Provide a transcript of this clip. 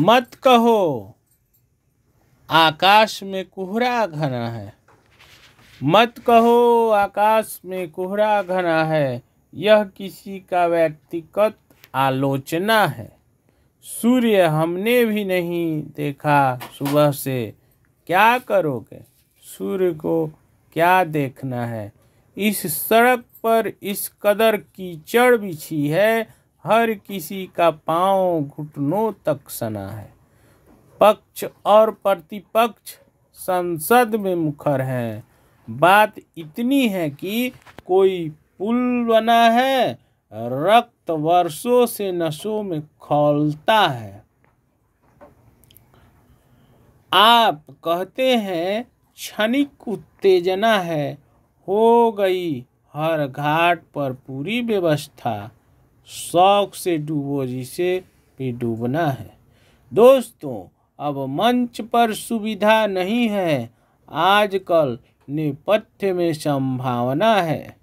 मत कहो आकाश में कोहरा घना है मत कहो आकाश में कोहरा घना है यह किसी का व्यक्तिगत आलोचना है सूर्य हमने भी नहीं देखा सुबह से क्या करोगे सूर्य को क्या देखना है इस सड़क पर इस कदर कीचड़ बिछी है हर किसी का पांव घुटनों तक सना है पक्ष और प्रतिपक्ष संसद में मुखर हैं बात इतनी है कि कोई पुल बना है रक्त वर्षों से नशों में खोलता है आप कहते हैं क्षणिक उत्तेजना है हो गई हर घाट पर पूरी व्यवस्था शौक से डूबो जिसे भी डूबना है दोस्तों अब मंच पर सुविधा नहीं है आजकल नेपथ्य में संभावना है